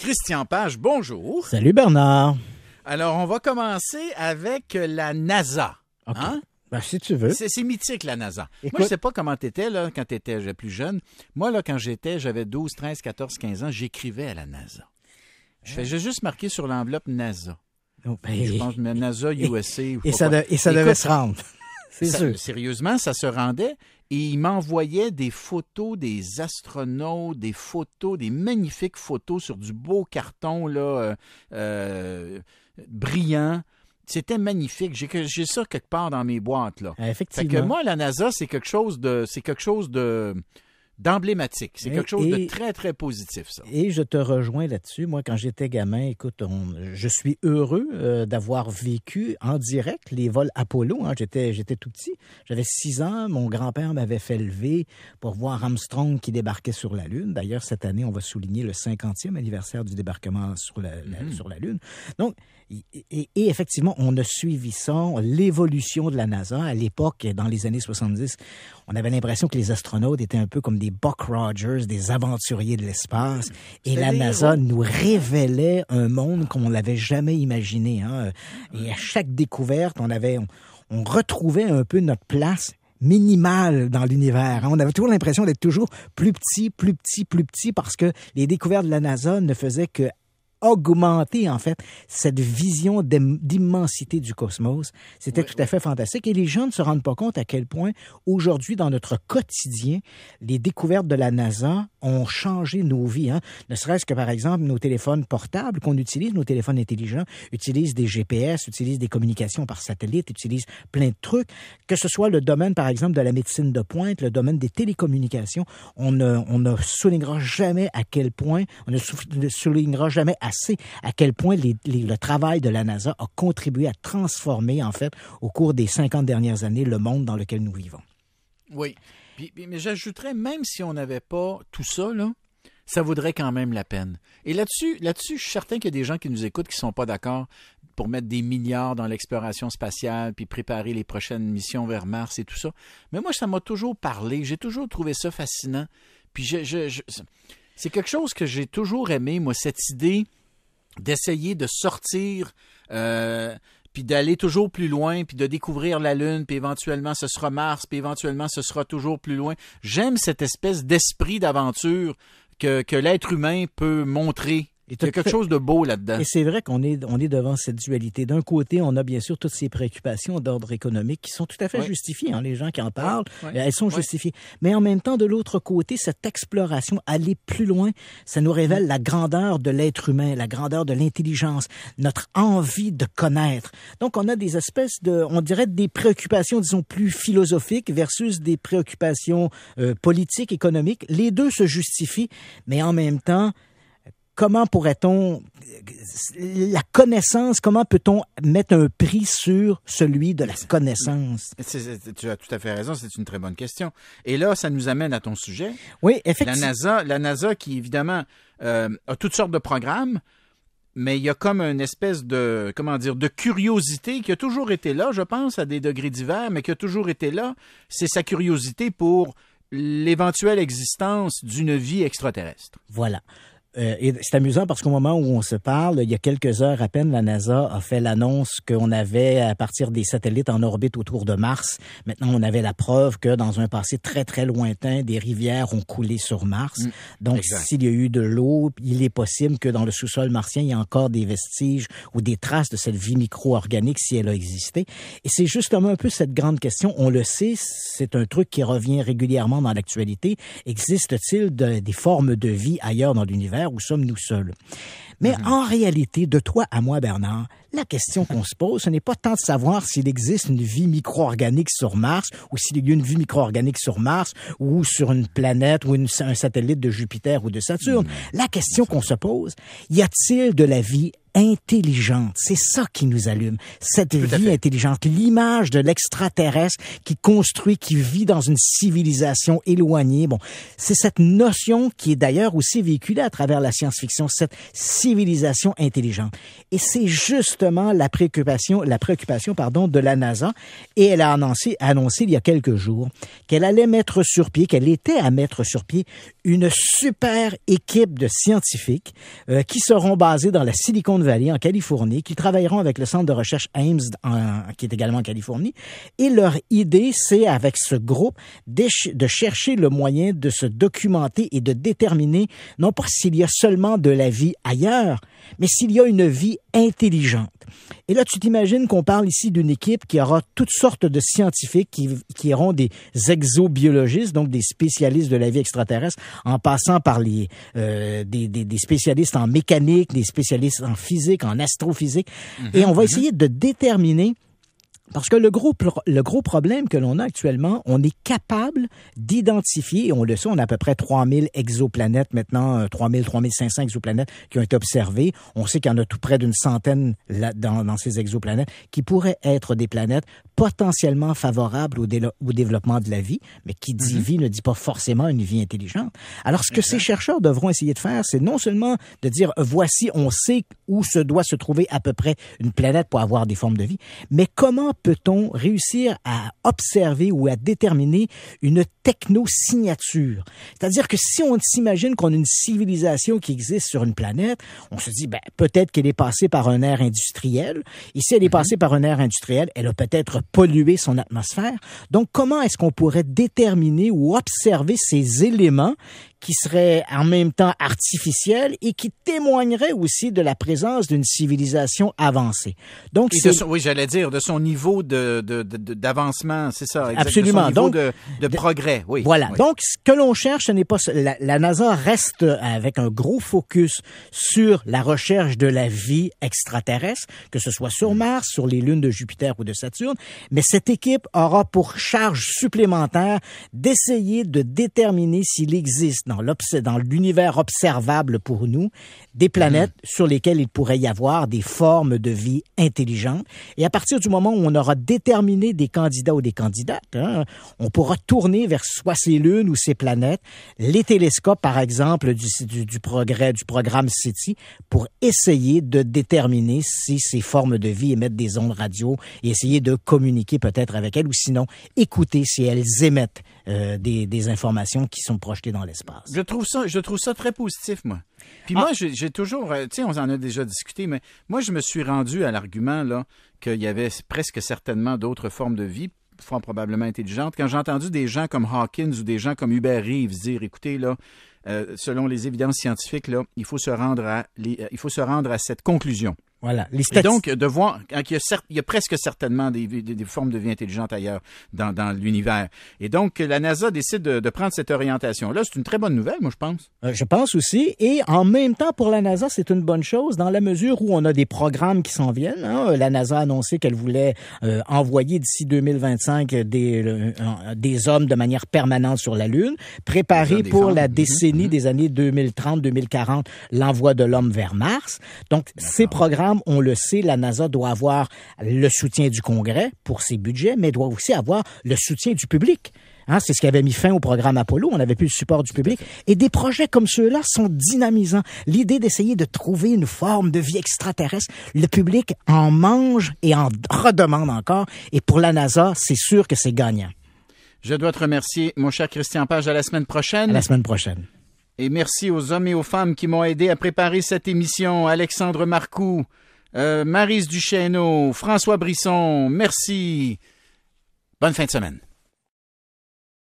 Christian Page, bonjour. Salut Bernard. Alors, on va commencer avec euh, la NASA. Hein? Ben, si tu veux. C'est mythique, la NASA. Moi, je sais pas comment tu étais là, quand tu étais euh, plus jeune. Moi, là, quand j'étais, j'avais 12, 13, 14, 15 ans, j'écrivais à la NASA. Je ah. juste marqué sur l'enveloppe NASA. Oh, je ben, pense NASA, USA. Et, ça, et ça devait se rendre. Sérieusement, ça se rendait et il m'envoyait des photos des astronautes, des photos, des magnifiques photos sur du beau carton là, euh, euh, brillant. C'était magnifique. J'ai ça quelque part dans mes boîtes là. Effectivement. que moi, la NASA, c'est quelque chose de, c'est quelque chose de d'emblématique. C'est quelque chose de très, très positif, ça. Et je te rejoins là-dessus. Moi, quand j'étais gamin, écoute, je suis heureux euh, d'avoir vécu en direct les vols Apollo. Hein. J'étais, j'étais tout petit. J'avais six ans. Mon grand-père m'avait fait lever pour voir Armstrong qui débarquait sur la Lune. D'ailleurs, cette année, on va souligner le 50e anniversaire du débarquement sur la, mm-hmm. sur la Lune. Donc, et, et, effectivement, on a suivi ça, l'évolution de la NASA. À l'époque, dans les années 70, on avait l'impression que les astronautes étaient un peu comme des Buck Rogers, des aventuriers de l'espace. Et la NASA nous révélait un monde qu'on n'avait jamais imaginé. Hein. Et à chaque découverte, on avait, on, retrouvait un peu notre place minimale dans l'univers. Hein. On avait toujours l'impression d'être toujours plus petit, plus petit, plus petit parce que les découvertes de la NASA ne faisaient que augmenter, en fait, cette vision d'immensité du cosmos. C'était tout à fait fantastique. Et les gens ne se rendent pas compte à quel point, aujourd'hui, dans notre quotidien, les découvertes de la NASA ont changé nos vies. Hein. Ne serait-ce que, par exemple, nos téléphones portables qu'on utilise, nos téléphones intelligents, utilisent des GPS, utilisent des communications par satellite, utilisent plein de trucs. Que ce soit le domaine, par exemple, de la médecine de pointe, le domaine des télécommunications, on ne, on ne soulignera jamais à quel point, on ne soulignera jamais à à quel point le travail de la NASA a contribué à transformer, en fait, au cours des 50 dernières années, le monde dans lequel nous vivons. Oui. mais j'ajouterais, même si on n'avait pas tout ça, ça vaudrait quand même la peine. Et là-dessus, là-dessus, je suis certain qu'il y a des gens qui nous écoutent qui ne sont pas d'accord pour mettre des milliards dans l'exploration spatiale, puis préparer les prochaines missions vers Mars et tout ça. Mais moi, ça m'a toujours parlé. J'ai toujours trouvé ça fascinant. Puis c'est quelque chose que j'ai toujours aimé, moi, cette idée d'essayer de sortir euh, puis d'aller toujours plus loin, puis de découvrir la Lune, puis éventuellement ce sera Mars, puis éventuellement ce sera toujours plus loin. J'aime cette espèce d'esprit d'aventure que, que l'être humain peut montrer il y a quelque chose de beau là-dedans. Et c'est vrai qu'on est, on est devant cette dualité. D'un côté, on a bien sûr toutes ces préoccupations d'ordre économique qui sont tout à fait justifiées. Hein, les gens qui en parlent, elles sont justifiées. Mais en même temps, de l'autre côté, cette exploration, aller plus loin, ça nous révèle la grandeur de l'être humain, la grandeur de l'intelligence, notre envie de connaître. Donc, on a des espèces de, on dirait des préoccupations, disons, plus philosophiques versus des préoccupations euh, politiques, économiques. Les deux se justifient, mais en même temps, comment pourrait-on, la connaissance, comment peut-on mettre un prix sur celui de la connaissance? tu as tout à fait raison, c'est une très bonne question. Et là, ça nous amène à ton sujet. Oui, effectivement. La NASA, la NASA qui, évidemment, euh, a toutes sortes de programmes, mais il y a comme une espèce de comment dire de curiosité qui a toujours été là, je pense, à des degrés divers, mais qui a toujours été là. C'est sa curiosité pour l'éventuelle existence d'une vie extraterrestre. Voilà. Euh, et c'est amusant parce qu'au moment où on se parle, il y a quelques heures à peine, la NASA a fait l'annonce qu'on avait, à partir des satellites en orbite autour de Mars, maintenant on avait la preuve que dans un passé très très lointain, des rivières ont coulé sur Mars. Mm. Donc s'il y a eu de l'eau, il est possible que dans le sous-sol martien, il y ait encore des vestiges ou des traces de cette vie micro-organique si elle a existé. Et c'est justement un peu cette grande question. On le sait, c'est un truc qui revient régulièrement dans l'actualité. Existe-t-il des formes de vie ailleurs dans l'univers? où sommes-nous seuls. Mais mm-hmm. en réalité, de toi à moi, Bernard, la question qu'on se pose, ce n'est pas tant de savoir s'il existe une vie micro-organique sur Mars ou s'il y a une vie micro-organique sur Mars ou sur une planète ou un satellite de Jupiter ou de Saturne. Hmm. La question qu'on se pose, y a-t-il de la vie intelligente. C'est ça qui nous allume. Cette vie intelligente, l'image de l'extraterrestre qui construit, qui vit dans une civilisation éloignée. Bon, c'est cette notion qui est d'ailleurs aussi véhiculée à travers la science-fiction, cette civilisation intelligente. Et c'est juste la préoccupation, de la NASA et elle a annoncé, il y a quelques jours qu'elle allait mettre sur pied, qu'elle était à mettre sur pied une super équipe de scientifiques euh, qui seront basés dans la Silicon Valley en Californie, qui travailleront avec le centre de recherche Ames qui est également en Californie. Et leur idée, c'est avec ce groupe de chercher le moyen de se documenter et de déterminer non pas s'il y a seulement de la vie ailleurs, mais s'il y a une vie intelligente. Et là, tu t'imagines qu'on parle ici d'une équipe qui aura toutes sortes de scientifiques qui, qui auront des exobiologistes, donc des spécialistes de la vie extraterrestre, en passant par les, euh, des, spécialistes en mécanique, des spécialistes en physique, en astrophysique. Mm-hmm, et on va mm-hmm. essayer de déterminer parce que le gros, le gros problème que l'on a actuellement, on est capable d'identifier, on le sait, on a à peu près 3000 exoplanètes maintenant, 3000, euh, 3500 exoplanètes qui ont été observées. On sait qu'il y en a tout près d'une centaine là, dans, dans, ces exoplanètes qui pourraient être des planètes potentiellement favorables au, au développement de la vie, mais qui dit mhm. vie ne dit pas forcément une vie intelligente. Alors, ce que ces chercheurs devront essayer de faire, c'est non seulement de dire, euh, voici, on sait où se doit se trouver à peu près une planète pour avoir des formes de vie, mais comment peut-on réussir à observer ou à déterminer une technosignature? C'est-à-dire que si on s'imagine qu'on a une civilisation qui existe sur une planète, on se dit, ben, peut-être qu'elle est passée par un air industriel. Et si elle est mm-hmm. passée par un air industriel, elle a peut-être pollué son atmosphère. Donc, comment est-ce qu'on pourrait déterminer ou observer ces éléments qui serait en même temps artificielle et qui témoignerait aussi de la présence d'une civilisation avancée. Donc, oui, j'allais dire de son niveau de d'avancement, c'est ça. absolument. Donc, de, de, progrès. Oui. Voilà. Donc, ce que l'on cherche, ce n'est pas la, NASA reste avec un gros focus sur la recherche de la vie extraterrestre, que ce soit sur mm. Mars, sur les lunes de Jupiter ou de Saturne. Mais cette équipe aura pour charge supplémentaire d'essayer de déterminer s'il existe dans l'univers observable pour nous, des mm. planètes sur lesquelles il pourrait y avoir des formes de vie intelligentes. Et à partir du moment où on aura déterminé des candidats ou des candidates, hein, on pourra tourner vers soit ces lunes ou ces planètes, les télescopes, par exemple, du, du progrès, du programme SETI, pour essayer de déterminer si ces formes de vie émettent des ondes radio et essayer de communiquer peut-être avec elles ou sinon écouter si elles émettent euh, des informations qui sont projetées dans l'espace. Je trouve ça, je trouve ça très positif, moi. Puis moi, ah. j'ai toujours, euh, tu sais, on en a déjà discuté, mais moi, je me suis rendu à l'argument là qu'il y avait presque certainement d'autres formes de vie, probablement intelligentes. Quand j'ai entendu des gens comme Hawkins ou des gens comme Hubert Reeves dire, écoutez là, euh, selon les évidences scientifiques là, il faut se rendre à, euh, il faut se rendre à cette conclusion. Voilà. Et donc, de voir hein, qu'il y, il y a presque certainement des, formes de vie intelligente ailleurs dans, dans l'univers. Et donc, la NASA décide de, de prendre cette orientation-là. C'est une très bonne nouvelle, moi, je pense. Euh, je pense aussi. Et en même temps, pour la NASA, c'est une bonne chose dans la mesure où on a des programmes qui s'en viennent. Hein. La NASA a annoncé qu'elle voulait euh, envoyer d'ici 2025 des, des hommes de manière permanente sur la Lune, préparer pour la mhm. décennie mhm. des années 2030-2040 l'envoi de l'homme vers Mars. Donc, ces programmes on le sait, la NASA doit avoir le soutien du Congrès pour ses budgets, mais doit aussi avoir le soutien du public. Hein, c'est ce qui avait mis fin au programme Apollo. On n'avait plus le support du public. Et des projets comme ceux-là sont dynamisants. L'idée d'essayer de trouver une forme de vie extraterrestre, le public en mange et en redemande encore. Et pour la NASA, c'est sûr que c'est gagnant. Je dois te remercier, mon cher Christian Page. À la semaine prochaine. À la semaine prochaine. Et merci aux hommes et aux femmes qui m'ont aidé à préparer cette émission. Alexandre Marcoux. Euh, Marise Duchesneau, François Brisson, merci. Bonne fin de semaine.